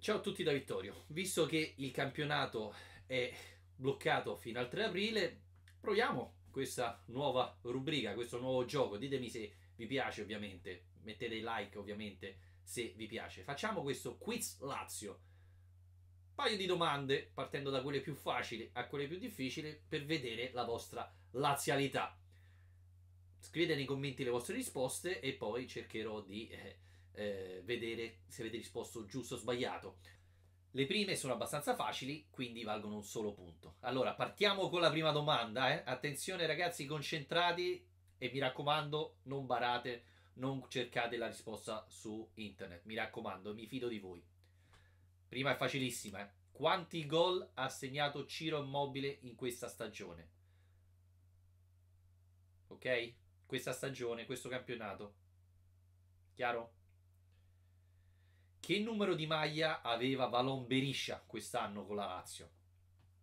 Ciao a tutti da Vittorio, visto che il campionato è bloccato fino al 3 aprile, proviamo questa nuova rubrica, questo nuovo gioco, ditemi se vi piace ovviamente, mettete like ovviamente se vi piace. Facciamo questo quiz Lazio, paio di domande partendo da quelle più facili a quelle più difficili per vedere la vostra lazialità. Scrivete nei commenti le vostre risposte e poi cercherò di... Eh, eh, vedere se avete risposto giusto o sbagliato. Le prime sono abbastanza facili, quindi valgono un solo punto. Allora, partiamo con la prima domanda. Eh? Attenzione ragazzi, concentrati e mi raccomando, non barate, non cercate la risposta su internet. Mi raccomando, mi fido di voi. Prima è facilissima. Eh? Quanti gol ha segnato Ciro Immobile in questa stagione? Ok? Questa stagione, questo campionato. Chiaro? Che numero di maglia aveva Valon Beriscia quest'anno con la Lazio?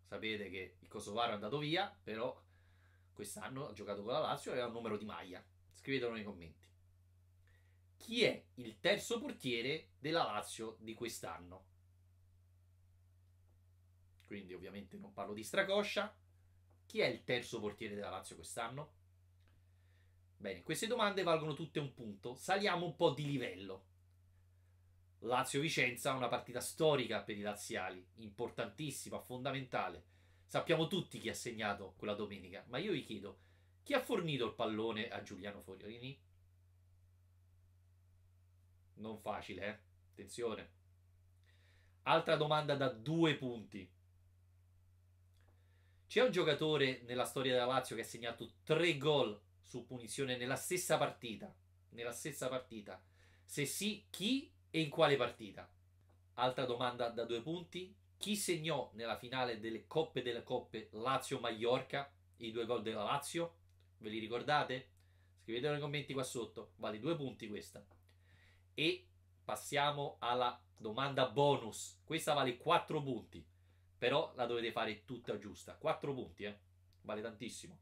Sapete che il Kosovaro è andato via, però quest'anno ha giocato con la Lazio e aveva un numero di maglia. Scrivetelo nei commenti. Chi è il terzo portiere della Lazio di quest'anno? Quindi ovviamente non parlo di Stracoscia. Chi è il terzo portiere della Lazio quest'anno? Bene, queste domande valgono tutte un punto. Saliamo un po' di livello. Lazio-Vicenza, una partita storica per i laziali, importantissima, fondamentale. Sappiamo tutti chi ha segnato quella domenica, ma io vi chiedo, chi ha fornito il pallone a Giuliano Fogliorini? Non facile, eh? Attenzione. Altra domanda da due punti. C'è un giocatore nella storia della Lazio che ha segnato tre gol su punizione nella stessa partita? Nella stessa partita. Se sì, chi e in quale partita? Altra domanda da due punti. Chi segnò nella finale delle Coppe delle Coppe lazio maiorca i due gol della Lazio? Ve li ricordate? Scrivetelo nei commenti qua sotto, vale due punti questa. E passiamo alla domanda bonus. Questa vale quattro punti, però la dovete fare tutta giusta. 4 punti, eh? Vale tantissimo.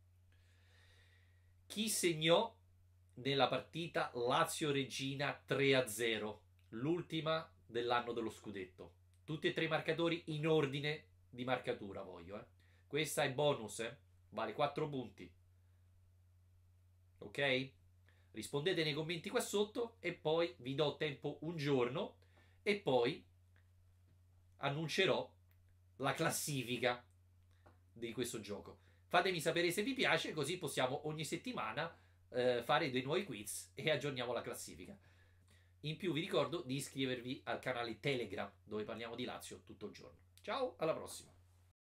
Chi segnò nella partita Lazio-Regina 3-0? l'ultima dell'anno dello scudetto. Tutti e tre i marcatori in ordine di marcatura, voglio. Eh. Questa è bonus, eh. vale 4 punti. Ok? Rispondete nei commenti qua sotto e poi vi do tempo un giorno e poi annuncerò la classifica di questo gioco. Fatemi sapere se vi piace, così possiamo ogni settimana eh, fare dei nuovi quiz e aggiorniamo la classifica. In più vi ricordo di iscrivervi al canale Telegram dove parliamo di Lazio tutto il giorno. Ciao, alla prossima!